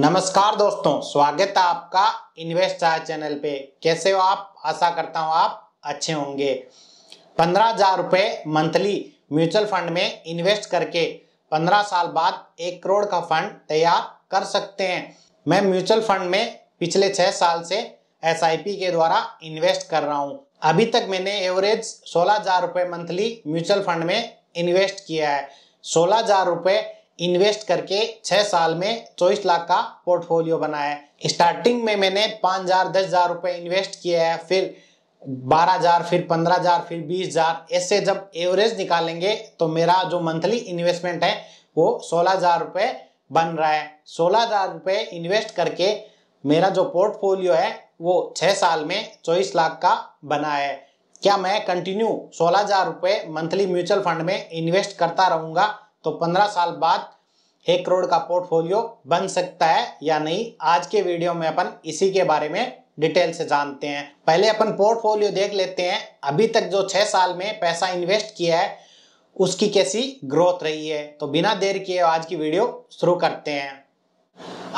नमस्कार दोस्तों स्वागत है आपका इन्वेस्ट चार चैनल पे कैसे हो आप आशा करता हूँ आप अच्छे होंगे पंद्रह हजार रुपये मंथली म्यूचुअल फंड में इन्वेस्ट करके पंद्रह साल बाद एक करोड़ का फंड तैयार कर सकते हैं मैं म्यूचुअल फंड में पिछले छह साल से एस के द्वारा इन्वेस्ट कर रहा हूँ अभी तक मैंने एवरेज सोलह हजार रुपये मंथली म्यूचुअल फंड में इन्वेस्ट किया है सोलह हजार रुपये इन्वेस्ट करके छह साल में चौबीस लाख का पोर्टफोलियो बनाया है स्टार्टिंग में मैंने पाँच हजार दस हजार रुपए इन्वेस्ट किया है फिर बारह हजार फिर पंद्रह हजार फिर बीस हजार ऐसे जब एवरेज निकालेंगे तो मेरा जो मंथली इन्वेस्टमेंट है वो सोलह हजार रुपये बन रहा है सोलह हजार रुपये इन्वेस्ट करके मेरा जो पोर्टफोलियो है वो छह साल में चौबीस लाख का बना है क्या मैं कंटिन्यू सोलह हजार रुपए मंथली म्यूचुअल फंड में इन्वेस्ट करता रहूंगा तो पंद्रह साल बाद एक करोड़ का पोर्टफोलियो बन सकता है या नहीं आज के वीडियो में अपन इसी के बारे में डिटेल से जानते हैं पहले अपन पोर्टफोलियो देख लेते हैं अभी तक जो छह साल में पैसा इन्वेस्ट किया है उसकी कैसी ग्रोथ रही है तो बिना देर किए आज की वीडियो शुरू करते हैं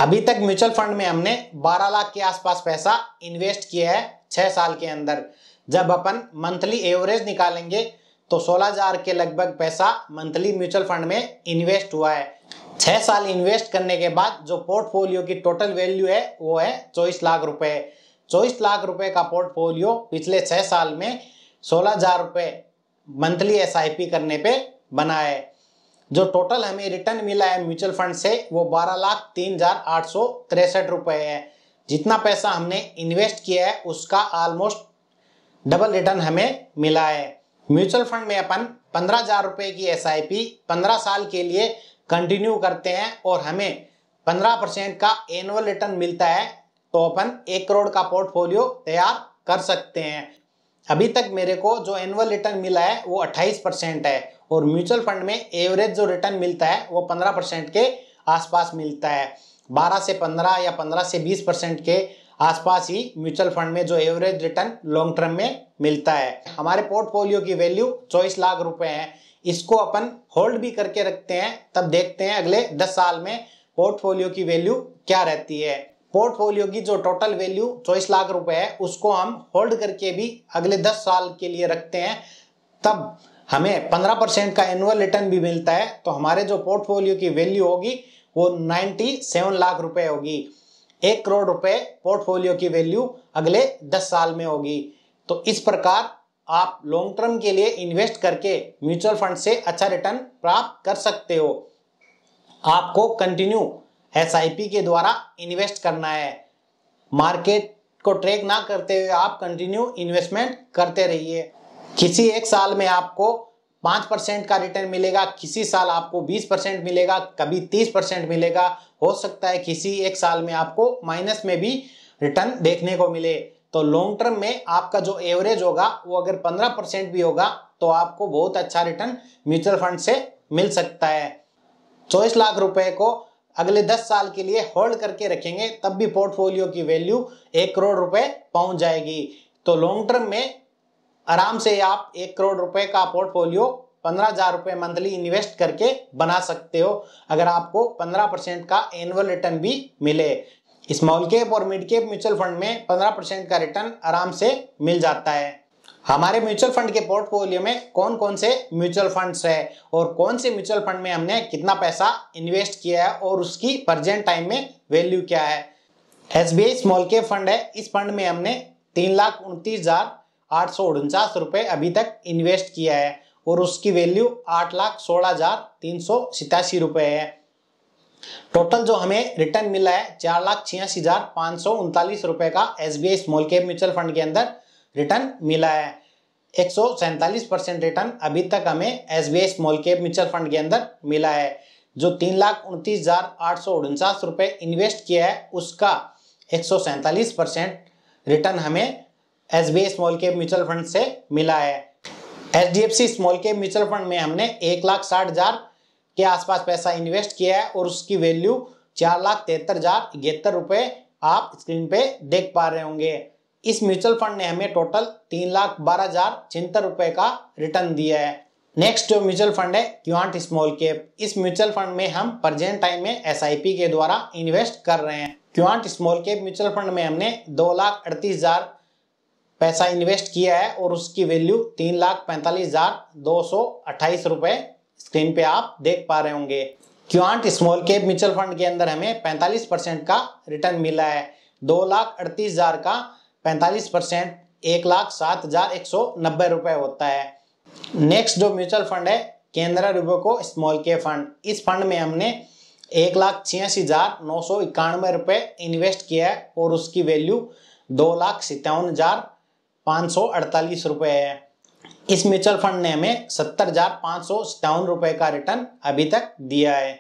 अभी तक म्यूचुअल फंड में हमने 12 लाख के आसपास पैसा इन्वेस्ट किया है छह साल के अंदर जब अपन मंथली एवरेज निकालेंगे तो 16000 के लगभग पैसा मंथली म्यूचुअल फंड में इन्वेस्ट हुआ है छह साल इन्वेस्ट करने के बाद जो पोर्टफोलियो की टोटल वैल्यू है वो है चौबीस लाख रुपए चौबीस लाख रुपए का पोर्टफोलियो पिछले छह साल में सोलह हजार रुपये मंथली एस करने पे बना है जो टोटल हमें रिटर्न मिला है म्यूचुअल फंड से वो बारह लाख तीन हजार आठ सौ तिरसठ रुपये है जितना पैसा हमने इन्वेस्ट किया है उसका ऑलमोस्ट डबल रिटर्न हमें मिला है म्यूचुअल फंड में अपन पंद्रह हजार रुपए की एस आई पी पंद्रह साल के लिए कंटिन्यू करते हैं और हमें पंद्रह परसेंट का एनुअल रिटर्न मिलता है तो अपन एक करोड़ का पोर्टफोलियो तैयार कर सकते हैं अभी तक मेरे को जो एनुअल रिटर्न मिला है वो अट्ठाईस परसेंट है और म्यूचुअल फंड में एवरेज जो रिटर्न मिलता है वो पंद्रह परसेंट के आसपास मिलता है बारह से पंद्रह या पंद्रह से बीस परसेंट के आसपास ही म्यूचुअल फंड में जो एवरेज रिटर्न लॉन्ग टर्म में मिलता है हमारे पोर्टफोलियो की वैल्यू चौबीस लाख रुपए है इसको अपन होल्ड भी करके रखते हैं तब देखते हैं अगले दस साल में पोर्टफोलियो की वैल्यू क्या रहती है पोर्टफोलियो की जो टोटल वैल्यू चौबीस लाख रुपए है उसको हम होल्ड करके भी अगले दस साल के लिए रखते हैं तब हमें पंद्रह परसेंट का एनुअल रिटर्न भी मिलता है तो हमारे जो पोर्टफोलियो की वैल्यू होगी वो नाइन्टी सेवन लाख रुपए होगी एक करोड़ रुपए पोर्टफोलियो की वैल्यू अगले दस साल में होगी तो इस प्रकार आप लॉन्ग टर्म के लिए इन्वेस्ट करके म्यूचुअल फंड से अच्छा रिटर्न प्राप्त कर सकते हो आपको कंटिन्यू एस के द्वारा इन्वेस्ट करना है मार्केट को ट्रेक ना करते हुए आप कंटिन्यू इन्वेस्टमेंट करते रहिए किसी एक साल में आपको पांच परसेंट का रिटर्न मिलेगा किसी साल आपको बीस परसेंट मिलेगा कभी तीस परसेंट मिलेगा हो सकता है किसी एक साल में आपको माइनस में भी रिटर्न देखने को मिले तो लॉन्ग टर्म में आपका जो एवरेज होगा वो अगर पंद्रह परसेंट भी होगा तो आपको बहुत अच्छा रिटर्न म्यूचुअल फंड से मिल सकता है चौबीस लाख रुपए को अगले दस साल के लिए होल्ड करके रखेंगे तब भी पोर्टफोलियो की वैल्यू एक करोड़ रुपए पहुंच जाएगी तो लॉन्ग टर्म में आराम से आप एक करोड़ रुपए का पोर्टफोलियो पंद्रह हजार रुपए मंथली इन्वेस्ट करके बना सकते हो अगर आपको पंद्रह परसेंट का एनुअल रिटर्न भी मिले स्मॉल कैप और मिड कैप म्यूचुअल फंड में पंद्रह परसेंट का रिटर्न आराम से मिल जाता है हमारे म्यूचुअल फंड के पोर्टफोलियो में कौन कौन से म्यूचुअल फंड्स है और कौन से म्यूचुअल फंड में हमने कितना पैसा इन्वेस्ट किया है और उसकी प्रजेंट टाइम में वैल्यू क्या है S B I small cap fund है इस फंड में हमने तीन लाख उनतीस हजार आठ सौ उनचास रुपये अभी तक इन्वेस्ट किया है और उसकी वैल्यू आठ लाख सोलह हजार तीन सौ सितासी रुपये है टोटल जो हमें रिटर्न मिला है चार लाख छियासी हजार पाँच सौ उनतालीस रुपये का S B I small cap mutual fund के अंदर रिटर्न मिला है एक सौ सैंतालीस परसेंट रिटर्न अभी तक हमें S B I small cap mutual fund के अंदर मिला है जो तीन लाख उनतीस हजार आठ सौ उनचास रुपये इन्वेस्ट किया है उसका एक सौ सैंतालीस परसेंट रिटर्न हमें S B small cap mutual fund से मिला है H D F C small cap mutual fund में हमने एक लाख साठ हजार के आसपास पैसा इन्वेस्ट किया है और उसकी वैल्यू चार लाख तिहत्तर हजार इकहत्तर रुपए आप स्क्रीन पे देख पा रहे होंगे इस म्यूचुअल फंड ने हमें टोटल तीन लाख बारह हजार छिहत्तर रुपए का रिटर्न दिया है नेक्स्ट जो म्यूचुअल फंड है क्यूआंट स्मॉल कैप इस म्यूचुअल फंड में हम प्रेजेंट टाइम में एस के द्वारा इन्वेस्ट कर रहे हैं Quant small cap mutual fund में हमने दो लाख अड़तीस हजार पैसा इन्वेस्ट किया है और उसकी वैल्यू तीन लाख पैंतालीस हजार दो सौ अट्ठाईस रुपए स्क्रीन पे आप देख पा रहे होंगे Quant small cap mutual fund के अंदर हमें पैंतालीस परसेंट का रिटर्न मिला है दो लाख अड़तीस हजार का पैंतालीस परसेंट एक लाख सात हजार एक सौ नब्बे रुपए होता है नेक्स्ट जो म्यूचुअल फंड है रुपये को स्मॉल कैप फंड इस फंड में हमने एक लाख छियासी हजार नौ सौ इक्यानवे रुपए इन्वेस्ट किया है और उसकी वैल्यू दो लाख सत्तावन हजार पाँच सौ अड़तालीस है इस म्यूचुअल फंड ने हमें सत्तर हजार पाँच सौ सत्तावन का रिटर्न अभी तक दिया है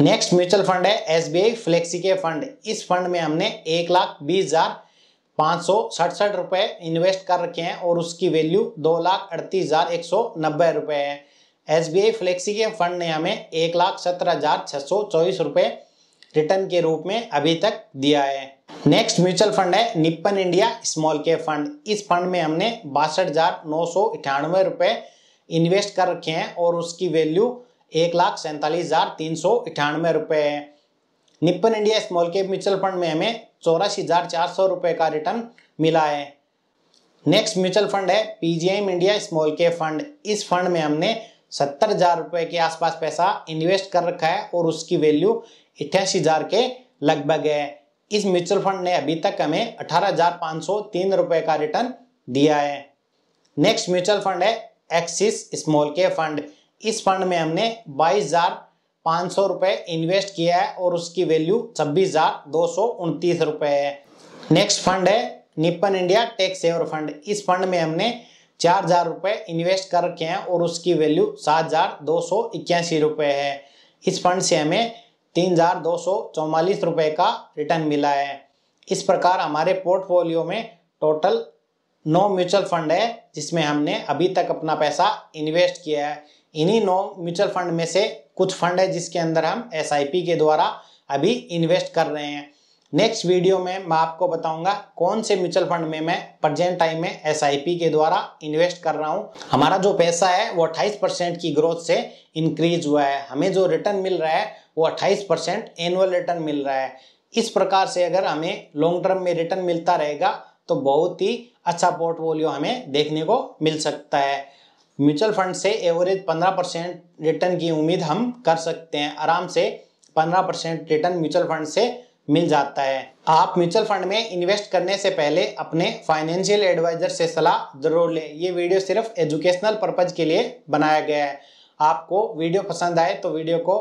नेक्स्ट म्यूचुअल फंड है S B I flexi cap fund इस फंड में हमने एक लाख बीस हजार पाँच सौ सड़सठ रुपये इन्वेस्ट कर रखे हैं और उसकी वैल्यू दो लाख अड़तीस हजार एक सौ नब्बे रुपये है S B I flexi cap fund ने हमें एक लाख सत्रह हजार छः सौ चौबीस रुपये रिटर्न के रूप में अभी तक दिया है नेक्स्ट म्यूचुअल फंड है Nippon India small cap fund इस फंड में हमने बासठ हजार नौ सौ इक्यानवे रुपए इन्वेस्ट कर रखे हैं और उसकी वैल्यू एक लाख सैंतालीस हजार तीन सौ इठानवे रुपए है Nippon India small cap mutual fund में हमें चौरासी हजार चार सौ रुपए का रिटर्न मिला है नेक्स्ट म्यूचुअल फंड है PGIM India small cap fund इस फंड में हमने सत्तर हजार रुपए के आसपास पैसा इन्वेस्ट कर रखा है और उसकी वैल्यू अठासी हजार के लगभग है इस म्यूचुअल फंड ने अभी तक हमें अठारह हजार का रिटर्न दिया है नेक्स्ट म्यूचुअल फंड है एक्सिस स्मॉल के फंड इस फंड में हमने बाईस हजार पाँच सौ रुपये इन्वेस्ट किया है और उसकी वैल्यू छब्बीस हजार दो सौ उनतीस रुपये है नेक्स्ट फंड है Nippon India tax saver fund इस फंड में हमने चार हजार रुपए इन्वेस्ट कर रखे हैं और उसकी वैल्यू सात हजार दो सौ इक्यासी रुपए है इस फंड से हमें तीन हजार दो सौ चौवालीस रुपये का रिटर्न मिला है इस प्रकार हमारे पोर्टफोलियो में टोटल नौ म्यूचुअल फंड है जिसमें हमने अभी तक अपना पैसा इन्वेस्ट किया है इन्हीं नौ म्यूचुअल फंड में से कुछ फंड है जिसके अंदर हम एस के द्वारा अभी इन्वेस्ट कर रहे हैं नेक्स्ट वीडियो में मैं आपको बताऊंगा कौन से म्यूचुअल फंड में मैं प्रजेंट टाइम में एस के द्वारा इन्वेस्ट कर रहा हूं हमारा जो पैसा है वो अट्ठाईस परसेंट की ग्रोथ से इंक्रीज हुआ है हमें जो रिटर्न मिल रहा है वो 28 परसेंट एनुअल रिटर्न मिल रहा है इस प्रकार से अगर हमें लॉन्ग टर्म में रिटर्न मिलता रहेगा तो बहुत ही अच्छा पोर्टफोलियो हमें देखने को मिल सकता है म्यूचुअल फंड से एवरेज 15 परसेंट रिटर्न की उम्मीद हम कर सकते हैं आराम से 15 परसेंट रिटर्न म्यूचुअल फंड से मिल जाता है आप म्यूचुअल फंड में इन्वेस्ट करने से पहले अपने फाइनेंशियल एडवाइजर से सलाह जरूर लें ये वीडियो सिर्फ एजुकेशनल पर्पज के लिए बनाया गया है आपको वीडियो पसंद आए तो वीडियो को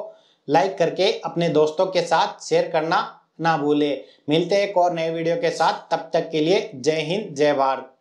लाइक करके अपने दोस्तों के साथ शेयर करना ना भूले मिलते हैं एक और नए वीडियो के साथ तब तक के लिए जय हिंद जय भारत